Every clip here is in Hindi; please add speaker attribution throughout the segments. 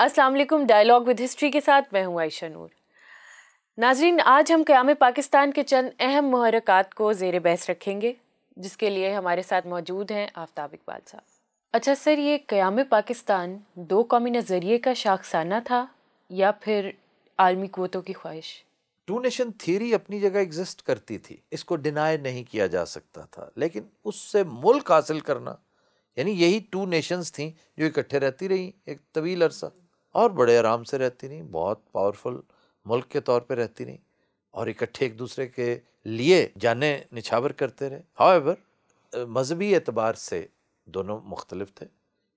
Speaker 1: अस्सलाम वालेकुम डायलॉग विद हिस्ट्री के साथ मैं हूँ आयशा नूर नाजरीन आज हम क़्याम पाकिस्तान के चंद अहम महरक़ात को जेर बहस रखेंगे जिसके लिए हमारे साथ मौजूद हैं आफ्ताब इकबाल साहब अच्छा सर ये क़्याम पाकिस्तान दो कौमी नज़रिए का शाखसाना था या फिर आर्मी कोतों की ख्वाहिश टू नेशन थीरी अपनी जगह एग्जिस्ट करती थी इसको डिनाई नहीं किया जा सकता था लेकिन उससे मुल्क हासिल करना यानी यही टू नेशंस थी जो इकट्ठे रहती रहीं एक तवील अरसा और बड़े आराम से रहती रहीं बहुत पावरफुल मुल्क के तौर पे रहती रहीं और इकट्ठे एक दूसरे के लिए जाने निछावर करते रहे हाउ एवर मजहबी एतबार से दोनों मुख्तलफ थे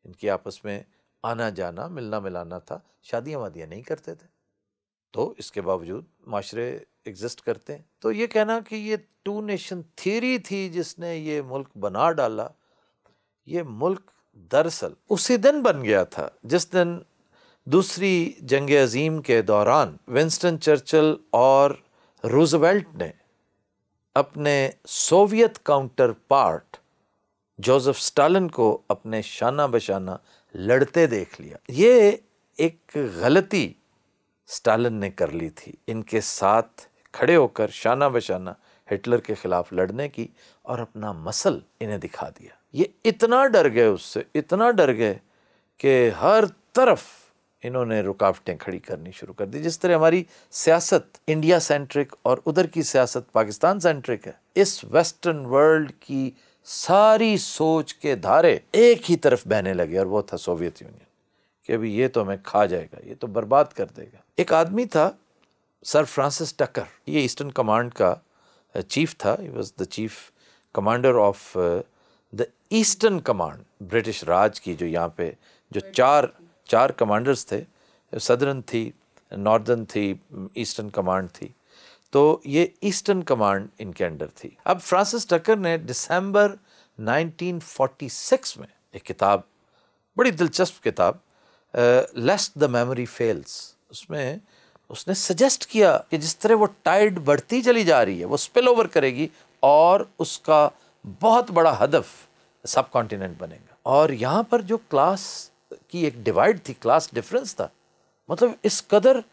Speaker 1: इनकी आपस में आना जाना मिलना मिलाना था शादियाँ वादियाँ नहीं करते थे तो इसके बावजूद माशरे एग्जिस्ट करते हैं तो ये कहना कि ये टू नेशन थीरी थी जिसने ये मुल्क बना डाला ये मुल्क दरअसल उसी दिन बन गया था जिस दिन दूसरी जंग अजीम के दौरान विंस्टन चर्चिल और रूजवेल्ट ने अपने Soviet counterpart Joseph Stalin को अपने शाना बशाना लड़ते देख लिया ये एक गलती स्टालिन ने कर ली थी इनके साथ खड़े होकर शाना बशाना हिटलर के ख़िलाफ़ लड़ने की और अपना मसल इन्हें दिखा दिया ये इतना डर गए उससे इतना डर गए कि हर तरफ इन्होंने रुकावटें खड़ी करनी शुरू कर दी जिस तरह हमारी सियासत इंडिया सेंट्रिक और उधर की सियासत पाकिस्तान सेंट्रिक है इस वेस्टर्न वर्ल्ड की सारी सोच के धारे एक ही तरफ बहने लगे और वो था सोवियत यूनियन कि अभी ये तो हमें खा जाएगा ये तो बर्बाद कर देगा एक आदमी था सर फ्रांसिस टकर ये ईस्टर्न कमांड का चीफ था he was the chief commander of the eastern command British Raj की जो यहाँ पे जो चार चार कमांडर्स थे सदर्न थी नॉर्दर्न थी ईस्टर्न कमांड थी तो ये ईस्टर्न कमांड इनके अंडर थी अब फ्रांसिस टकर ने दिसंबर 1946 में एक किताब बड़ी दिलचस्प किताब लेस्ट द मेमोरी फेल्स उसमें उसने सजेस्ट किया कि जिस तरह वो टाइड बढ़ती चली जा रही है वो स्पिल ओवर करेगी और उसका बहुत बड़ा हदफ सब कॉन्टीनेंट बनेगा और यहाँ पर जो क्लास की एक डिवाइड थी क्लास डिफरेंस था मतलब इस कदर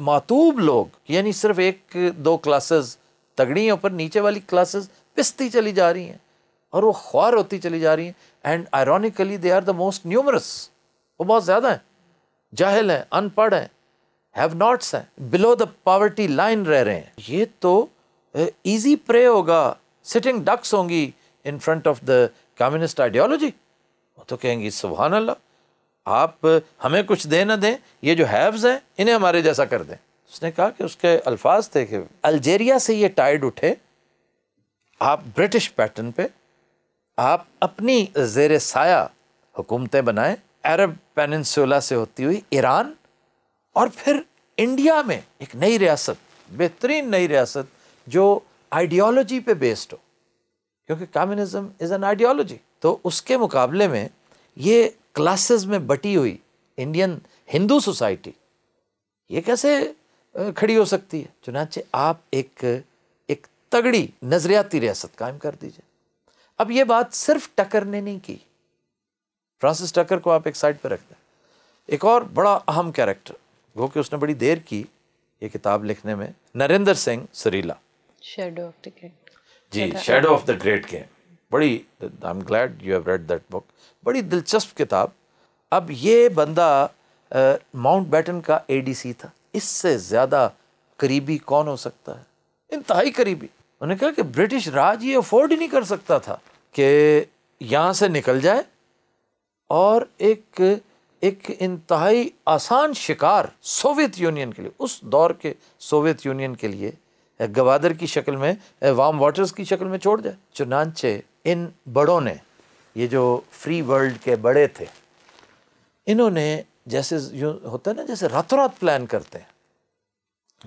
Speaker 1: मातूब लोग यानी सिर्फ एक दो क्लासेस तगड़ी हैं पर नीचे वाली क्लासेस पिसती चली जा रही हैं और वो ख्वार होती चली जा रही हैं and ironically they are the most numerous वो बहुत ज़्यादा हैं जाहिल हैं अनपढ़ हैं हैव नॉट्स हैं बिलो द पावर्टी लाइन रह रहे हैं ये तो ईजी प्रे होगा सिटिंग डक्स होंगी in front of the communist ideology वो तो कहेंगी सुबहान अल्लाह आप हमें कुछ दे ना दें ये जो हैव्स हैं इन्हें हमारे जैसा कर दें उसने कहा कि उसके अल्फाज थे कि अल्जेरिया से ये टाइड उठे आप ब्रिटिश पैटर्न पे आप अपनी जेर साया हुकूमतें बनाएं अरब पेनसोला से होती हुई ईरान और फिर इंडिया में एक नई रियासत बेहतरीन नई रियासत जो आइडियोलॉजी पे बेस्ड हो क्योंकि कम्युनिज्म इज़ एन आइडियोलॉजी तो उसके मुकाबले में ये क्लासेस में बटी हुई इंडियन हिंदू सोसाइटी ये कैसे खड़ी हो सकती है चुनाचे आप एक एक तगड़ी नज़रियाती रियासत कायम कर दीजिए अब ये बात सिर्फ टकर ने नहीं की फ्रांसिस टकर को आप एक साइड पर रख दें एक और बड़ा अहम कैरेक्टर वो कि उसने बड़ी देर की ये किताब लिखने में Narendra Singh Sarila shadow of the great
Speaker 2: जी shadow of the
Speaker 1: great game बड़ी I am glad you have read that book बड़ी दिलचस्प किताब अब ये बंदा माउंट बैटन का ए था इससे ज़्यादा करीबी कौन हो सकता है इंतहाई करीबी उन्होंने कहा कि ब्रिटिश राज ये अफोर्ड ही नहीं कर सकता था कि यहाँ से निकल जाए और एक एक इंतहाई आसान शिकार सोवियत यूनियन के लिए उस दौर के सोवियत यूनियन के लिए गवादर की शक्ल में वाम वाटर्स की शक्ल में छोड़ जाए चुनानचे इन बड़ों ने ये जो फ्री वर्ल्ड के बड़े थे इन्होंने जैसे यूँ होता है ना जैसे रातों रात प्लान करते हैं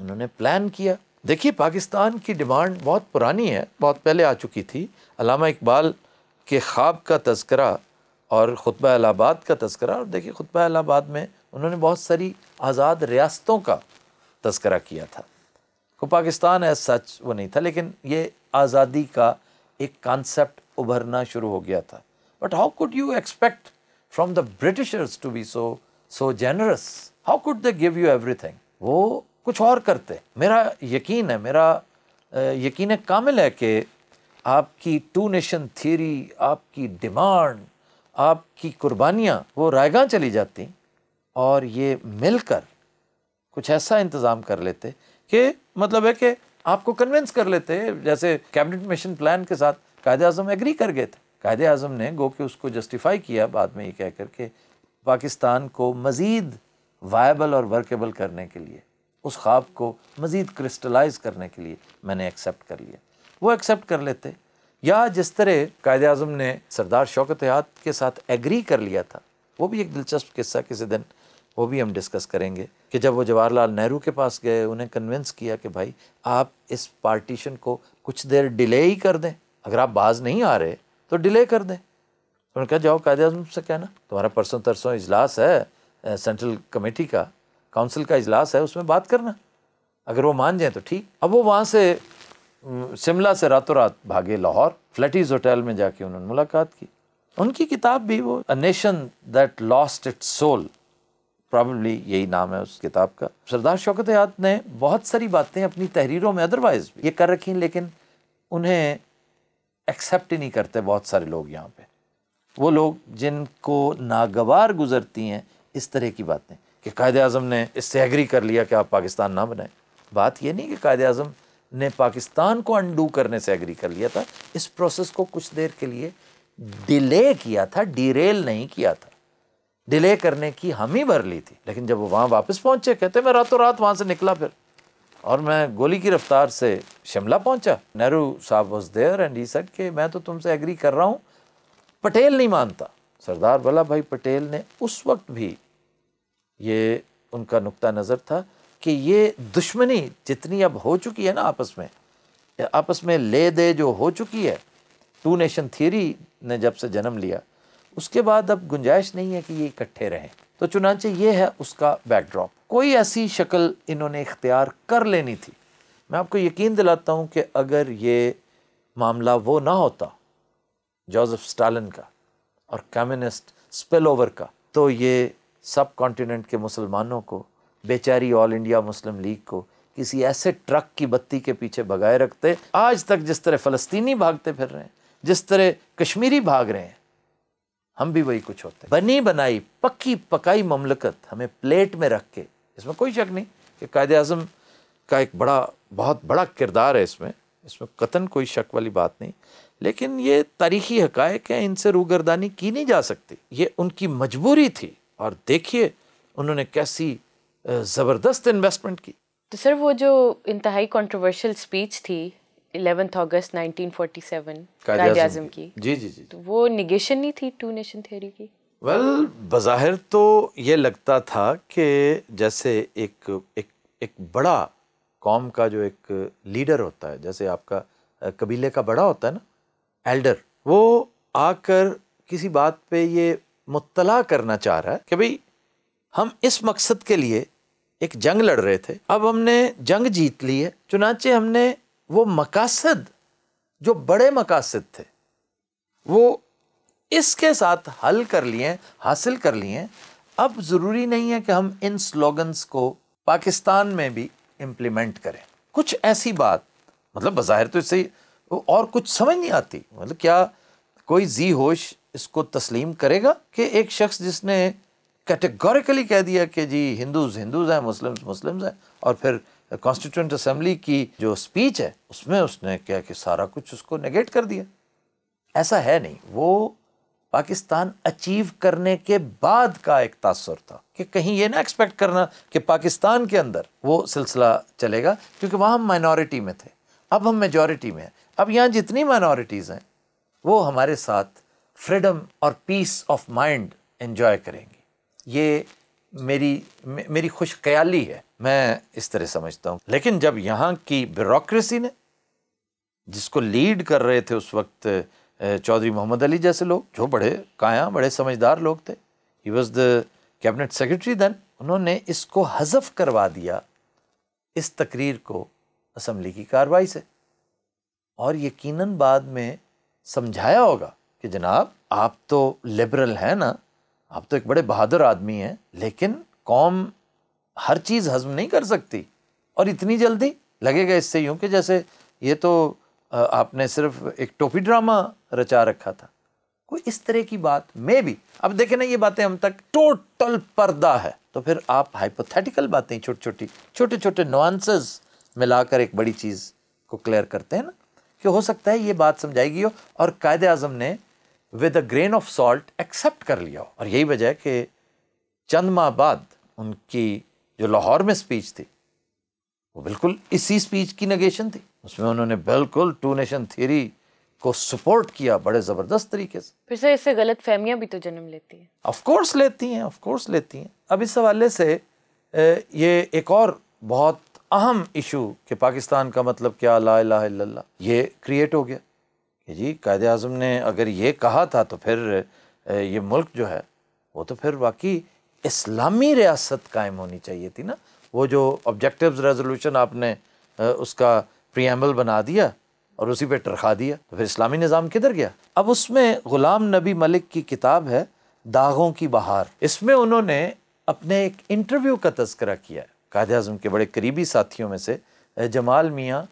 Speaker 1: उन्होंने प्लान किया देखिए पाकिस्तान की डिमांड बहुत पुरानी है बहुत पहले आ चुकी थी अलामा इकबाल के ख्वाब का तस्करा और ख़ुतब अलाहाबाद का तस्करा और देखिए खुतबा अलाहाबाद में उन्होंने बहुत सारी आज़ाद रियासतों का तस्करा किया था को पाकिस्तान है सच वो नहीं था लेकिन ये आज़ादी का एक कॉन्सेप्ट उभरना शुरू हो गया था but how could you expect from the Britishers to be so so generous how could they give you everything वो कुछ और करते मेरा यकीन है मेरा यकीन कामिल है कि आपकी टू नेशन थ्योरी आपकी डिमांड आपकी कुर्बानियाँ वो रायगा चली जाती और ये मिलकर कुछ ऐसा इंतज़ाम कर लेते कि मतलब है कि आपको कन्विंस कर लेते जैसे कैबिनेट मिशन प्लान के साथ कायद अजम एग्री कर गए थे कायद आजम ने गो कि उसको जस्टिफाई किया बाद में ये कह कर के पाकिस्तान को मज़ीद वायबल और वर्केबल करने के लिए उस ख्वाब को मज़ीद क्रिस्टलाइज करने के लिए मैंने एक्सेप्ट कर लिया वो एक्सेप्ट कर लेते या जिस तरह कायद अजम ने सरदार शौकत हयात के साथ एग्री कर लिया था वो भी एक दिलचस्प किस्सा किसी दिन वो भी हम डिस्कस करेंगे कि जब वो जवाहरलाल नेहरू के पास गए उन्हें कन्विंस किया कि भाई आप इस पार्टीशन को कुछ देर डिले ही कर दें अगर आप बाज नहीं आ रहे तो डिले कर दें तो उन्होंने कहा जाओ कायदे अजम से कहना तुम्हारा परसों तरसों इजलास है सेंट्रल कमेटी का काउंसिल का इजलास है उसमें बात करना अगर वो मान जाए तो ठीक अब वो वहाँ से शिमला से रातों रात भागे लाहौर फ्लैटीज होटल में जाके उन्होंने मुलाकात की उनकी किताब भी वो a nation that lost its soul probably यही नाम है उस किताब का सरदार शौकत हयात ने बहुत सारी बातें अपनी तहरीरों में अदरवाइज ये कर रखी हैं लेकिन उन्हें एक्सेप्ट ही नहीं करते बहुत सारे लोग यहाँ पे वो लोग जिनको नागवार गुजरती हैं इस तरह की बातें कि कायद अजम ने इससे एग्री कर लिया कि आप पाकिस्तान ना बनाएं बात ये नहीं कि कायद अजम ने पाकिस्तान को अनडू करने से एग्री कर लिया था इस प्रोसेस को कुछ देर के लिए डिले किया था डिरेल नहीं किया था डिले करने की हम ही भर ली थी लेकिन जब वो वहाँ वापस पहुँचे कहते मैं रातों रात वहाँ से निकला फिर और मैं गोली की रफ्तार से शिमला पहुँचा नेहरू साहब was there and he said कि मैं तो तुमसे एग्री कर रहा हूँ पटेल नहीं मानता सरदार वल्लभ भाई पटेल ने उस वक्त भी ये उनका नुक्ता नज़र था कि ये दुश्मनी जितनी अब हो चुकी है ना आपस में आपस में ले दे जो हो चुकी है टू नेशन थियरी ने जब से जन्म लिया उसके बाद अब गुंजाइश नहीं है कि ये इकट्ठे रहें तो चुनाचे ये है उसका बैकड्रॉप कोई ऐसी शक्ल इन्होंने इख्तियार कर लेनी थी मैं आपको यकीन दिलाता हूँ कि अगर ये मामला वो ना होता जोजफ स्टालिन का और कम्युनिस्ट स्पेल ओवर का तो ये सब कॉन्टीनेंट के मुसलमानों को बेचारी ऑल इंडिया मुस्लिम लीग को किसी ऐसे ट्रक की बत्ती के पीछे भगाए रखते आज तक जिस तरह फ़लस्तीनी भागते फिर रहे हैं जिस तरह कश्मीरी भाग रहे हैं हम भी वही कुछ होते हैं बनी बनाई पक्की पकाई ममलकत हमें प्लेट में रख के इसमें कोई शक नहीं कि कायद अजम का एक बड़ा बहुत बड़ा किरदार है इसमें इसमें कतन कोई शक वाली बात नहीं लेकिन ये तारीखी हकायक हैं इनसे रूगरदानी की नहीं जा सकती ये उनकी मजबूरी थी और देखिए उन्होंने कैसी ज़बरदस्त इन्वेस्टमेंट की तो सर वो जो इंतहाई कंट्रोवर्शियल स्पीच थी 11th अगस्त 1947 कायदे आजम की जी जी जी तो वो निगेशन नहीं थी टू नेशन थ्योरी की वेल well, बज़ाहिर तो ये लगता था कि जैसे एक एक एक बड़ा कौम का जो एक लीडर होता है जैसे आपका कबीले का बड़ा होता है ना एल्डर वो आकर किसी बात पे ये मुतला करना चाह रहा है कि भाई हम इस मकसद के लिए एक जंग लड़ रहे थे अब हमने जंग जीत ली है चुनाचे हमने वो मकासद जो बड़े मकासद थे वो इसके साथ हल कर लिए हासिल कर लिए अब ज़रूरी नहीं है कि हम इन स्लोगन्स को पाकिस्तान में भी इम्प्लीमेंट करें कुछ ऐसी बात मतलब बाहिर तो इससे और कुछ समझ नहीं आती मतलब क्या कोई जी होश इसको तस्लीम करेगा कि एक शख्स जिसने कैटेगोरिकली कह दिया कि जी हिंदूज़ हिंदूज़ हैं मुस्लिम्स मुस्लिम्स हैं और फिर कॉन्स्टिट्यूंट असम्बली की जो स्पीच है उसमें उसने क्या कि सारा कुछ उसको नेगेट कर दिया ऐसा है नहीं वो पाकिस्तान अचीव करने के बाद का एक तासर था कि कहीं ये ना एक्सपेक्ट करना कि पाकिस्तान के अंदर वो सिलसिला चलेगा क्योंकि वहाँ हम माइनॉरिटी में थे अब हम मेजॉरिटी में हैं अब यहाँ जितनी माइनॉरिटीज़ हैं वो हमारे साथ फ्रीडम और पीस ऑफ माइंड इन्जॉय करेंगी ये मेरी मेरी खुश ख्याली है मैं इस तरह समझता हूँ लेकिन जब यहाँ की ब्यूरोक्रेसी ने जिसको लीड कर रहे थे उस वक्त चौधरी मोहम्मद अली जैसे लोग जो बड़े काया बड़े समझदार लोग थे he was the cabinet secretary then उन्होंने इसको हजफ करवा दिया इस तकरीर को असम्बली की कार्रवाई से और यकीनन बाद में समझाया होगा कि जनाब आप तो लिबरल हैं ना आप तो एक बड़े बहादुर आदमी हैं लेकिन कौम हर चीज़ हजम नहीं कर सकती और इतनी जल्दी लगेगा इससे यूँ कि जैसे ये तो आपने सिर्फ एक टोपी ड्रामा रचा रखा था कोई इस तरह की बात मे भी अब देखें ना ये बातें हम तक टोटल पर्दा है तो फिर आप हाइपोथेटिकल बातें छोटी छोटी छोटे छोटे नुआंसेस मिलाकर एक बड़ी चीज़ को क्लियर करते हैं ना कि हो सकता है ये बात समझाएगी हो और कायद अजम ने with a grain of salt accept कर लिया हो और यही वजह है कि चंद माह बाद उनकी जो लाहौर में स्पीच थी वो बिल्कुल इसी स्पीच की नगेशन थी उसमें उन्होंने बिल्कुल टू नेशन थियरी को सपोर्ट किया बड़े ज़बरदस्त तरीके से फिर से इससे गलत फहमियाँ भी तो जन्म लेती हैं ऑफ कोर्स लेती हैं ऑफ कोर्स लेती हैं अब इस हवाले से ये एक और बहुत अहम इशू कि पाकिस्तान का मतलब क्या ला ला ये क्रिएट हो गया कि जी कायद अजम ने अगर ये कहा था तो फिर ये मुल्क जो है वो तो फिर वाकई इस्लामी रियासत कायम होनी चाहिए थी ना वो जो ऑब्जेक्टिव रेजोल्यूशन आपने उसका प्रियम्बल बना दिया और उसी पे टरखा दिया तो फिर इस्लामी निज़ाम किधर गया अब उसमें ग़ुलाम नबी मलिक की किताब है दागों की बहार इसमें उन्होंने अपने एक इंटरव्यू का तस्करा किया है कायद अजम के बड़े करीबी साथियों में से जमाल मियाँ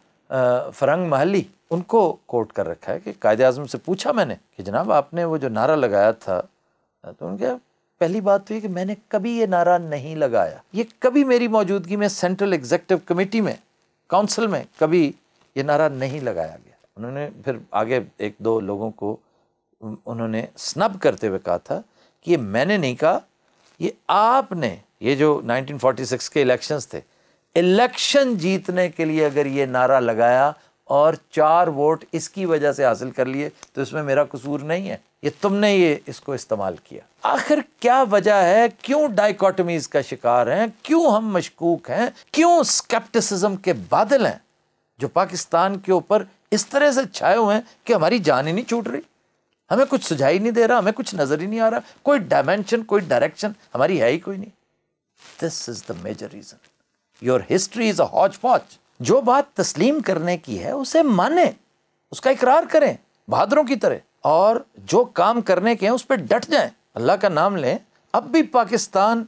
Speaker 1: फरंग महली उनको कोट कर रखा है कि कायद अजम से पूछा मैंने कि जनाब आपने वो जो नारा लगाया था तो उनके पहली बात तो ये कि मैंने कभी ये नारा नहीं लगाया ये कभी मेरी मौजूदगी में सेंट्रल एग्जेक्टिव कमेटी में काउंसिल में कभी ये नारा नहीं लगाया गया उन्होंने फिर आगे एक दो लोगों को उन्होंने स्नब करते हुए कहा था कि ये मैंने नहीं कहा ये आपने ये जो 1946 के इलेक्शंस थे इलेक्शन जीतने के लिए अगर ये नारा लगाया और चार वोट इसकी वजह से हासिल कर लिए तो इसमें मेरा कसूर नहीं है ये तुमने ये इसको इस्तेमाल किया आखिर क्या वजह है क्यों डाइकॉटमीज का शिकार हैं क्यों हम मशकूक हैं क्यों स्केप्टिसिज्म के बादल हैं जो पाकिस्तान के ऊपर इस तरह से छाए हुए हैं कि हमारी जान ही नहीं छूट रही हमें कुछ सुझाई नहीं दे रहा हमें कुछ नज़र ही नहीं आ रहा कोई डायमेंशन कोई डायरेक्शन हमारी है ही कोई नहीं this is the major reason your history is a hodgepodge जो बात तस्लीम करने की है उसे माने उसका इकरार करें बहादुरों की तरह और जो काम करने के हैं उस पर डट जाएं अल्लाह का नाम लें अब भी पाकिस्तान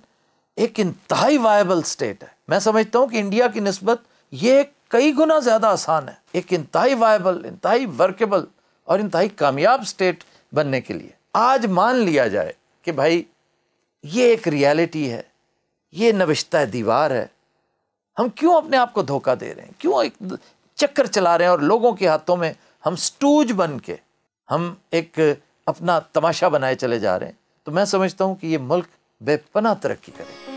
Speaker 1: एक इंतहाई वायबल स्टेट है मैं समझता हूँ कि इंडिया की नस्बत ये कई गुना ज़्यादा आसान है एक इंतहाई वायबल इंतहाई वर्केबल और इंतहाई कामयाब स्टेट बनने के लिए आज मान लिया जाए कि भाई ये एक रियलिटी है ये नविश्ता दीवार है हम क्यों अपने आप को धोखा दे रहे हैं क्यों एक चक्कर चला रहे हैं और लोगों के हाथों में हम स्टूज बन के हम एक अपना तमाशा बनाए चले जा रहे हैं तो मैं समझता हूँ कि ये मुल्क बेपना तरक्की करेगा